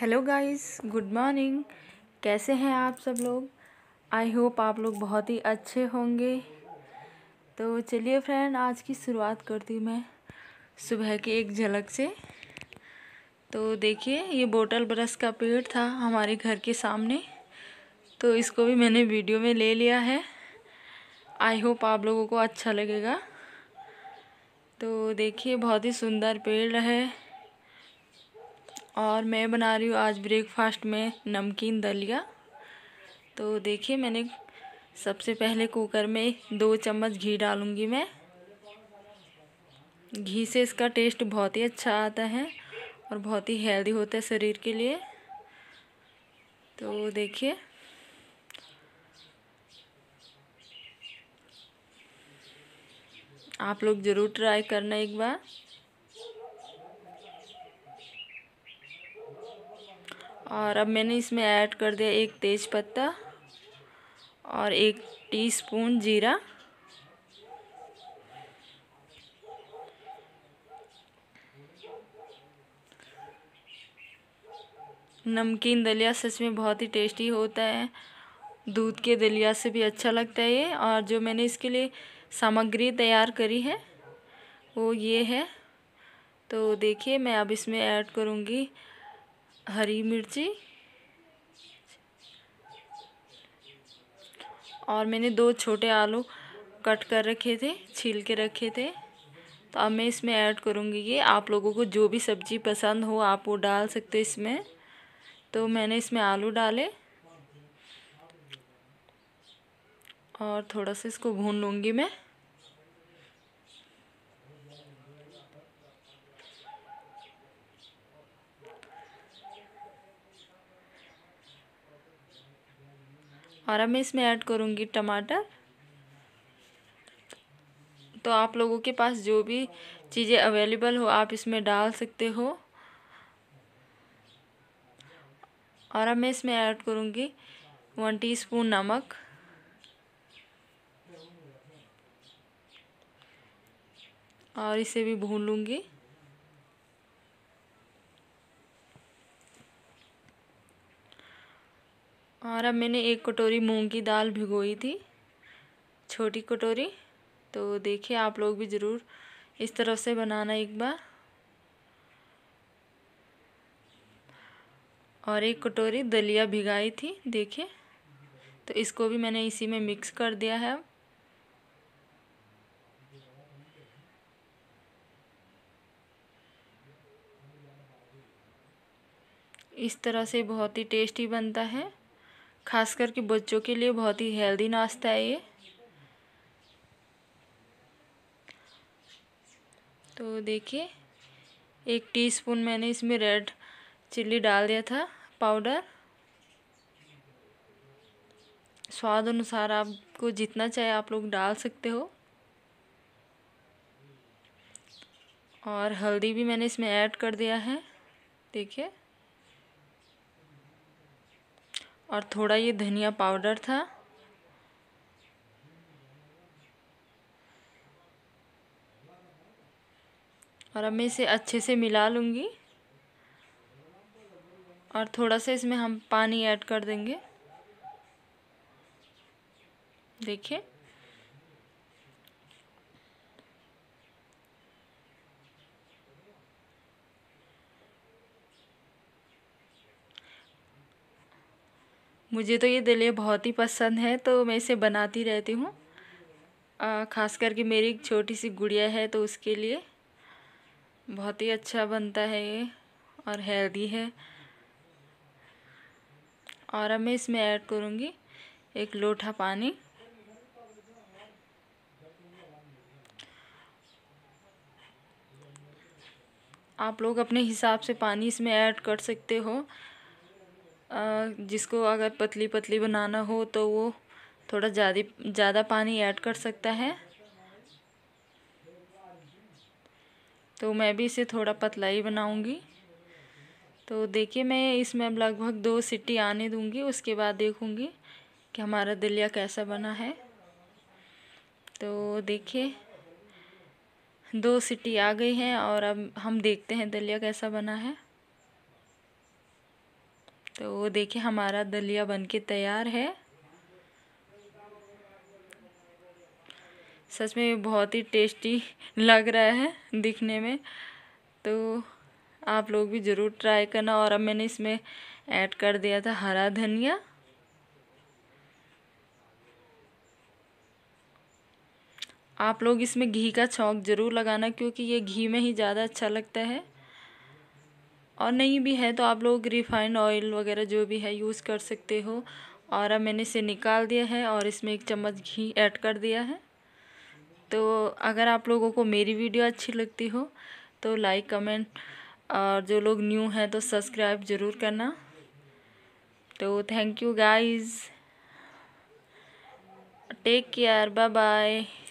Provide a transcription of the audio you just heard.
hello guys good morning कैसे हैं आप सब लोग आई होप आप लोग बहुत ही अच्छे होंगे तो चलिए फ्रेंड आज की शुरुआत करती हूँ मैं सुबह की एक झलक से तो देखिए ये बोटल ब्रश का पेड़ था हमारे घर के सामने तो इसको भी मैंने वीडियो में ले लिया है आई होप आप लोगों को अच्छा लगेगा तो देखिए बहुत ही सुंदर पेड़ है और मैं बना रही हूँ आज ब्रेकफास्ट में नमकीन दलिया तो देखिए मैंने सबसे पहले कुकर में दो चम्मच घी डालूँगी मैं घी से इसका टेस्ट बहुत ही अच्छा आता है और बहुत ही हेल्दी होता है शरीर के लिए तो देखिए आप लोग ज़रूर ट्राई करना एक बार और अब मैंने इसमें ऐड कर दिया एक तेज पत्ता और एक टीस्पून जीरा नमकीन दलिया सच में बहुत ही टेस्टी होता है दूध के दलिया से भी अच्छा लगता है ये और जो मैंने इसके लिए सामग्री तैयार करी है वो ये है तो देखिए मैं अब इसमें ऐड करूँगी हरी मिर्ची और मैंने दो छोटे आलू कट कर रखे थे छील के रखे थे तो अब मैं इसमें ऐड करूँगी ये आप लोगों को जो भी सब्ज़ी पसंद हो आप वो डाल सकते इसमें तो मैंने इसमें आलू डाले और थोड़ा सा इसको भून लूँगी मैं और अब मैं इसमें ऐड करूँगी टमाटर तो आप लोगों के पास जो भी चीज़ें अवेलेबल हो आप इसमें डाल सकते हो और अब मैं इसमें ऐड करूँगी वन टीस्पून नमक और इसे भी भून लूँगी और अब मैंने एक कटोरी मूंग की दाल भिगोई थी छोटी कटोरी तो देखिए आप लोग भी ज़रूर इस तरह से बनाना एक बार और एक कटोरी दलिया भिगाई थी देखिए तो इसको भी मैंने इसी में मिक्स कर दिया है अब इस तरह से बहुत ही टेस्टी बनता है खास करके बच्चों के लिए बहुत ही हेल्दी नाश्ता है ये तो देखिए एक टीस्पून मैंने इसमें रेड चिल्ली डाल दिया था पाउडर स्वाद अनुसार आपको जितना चाहे आप लोग डाल सकते हो और हल्दी भी मैंने इसमें ऐड कर दिया है देखिए और थोड़ा ये धनिया पाउडर था और अब मैं इसे अच्छे से मिला लूँगी और थोड़ा सा इसमें हम पानी ऐड कर देंगे देखिए मुझे तो ये दलिया बहुत ही पसंद है तो मैं इसे बनाती रहती हूँ ख़ास करके मेरी एक छोटी सी गुड़िया है तो उसके लिए बहुत ही अच्छा बनता है ये और हेल्दी है और अब मैं इसमें ऐड करूँगी एक लोटा पानी आप लोग अपने हिसाब से पानी इसमें ऐड कर सकते हो जिसको अगर पतली पतली बनाना हो तो वो थोड़ा ज़्यादा ज़्यादा पानी ऐड कर सकता है तो मैं भी इसे थोड़ा पतला ही बनाऊँगी तो देखिए मैं इसमें अब लगभग दो सीटी आने दूँगी उसके बाद देखूँगी कि हमारा दलिया कैसा बना है तो देखिए दो सीटी आ गई हैं और अब हम देखते हैं दलिया कैसा बना है तो वो देखिए हमारा दलिया बनके तैयार है सच में बहुत ही टेस्टी लग रहा है दिखने में तो आप लोग भी ज़रूर ट्राई करना और अब मैंने इसमें ऐड कर दिया था हरा धनिया आप लोग इसमें घी का छौंक ज़रूर लगाना क्योंकि ये घी में ही ज़्यादा अच्छा लगता है और नहीं भी है तो आप लोग रिफाइंड ऑयल वगैरह जो भी है यूज़ कर सकते हो और अब मैंने इसे निकाल दिया है और इसमें एक चम्मच घी ऐड कर दिया है तो अगर आप लोगों को मेरी वीडियो अच्छी लगती हो तो लाइक कमेंट और जो लोग न्यू हैं तो सब्सक्राइब ज़रूर करना तो thank you guys take care bye bye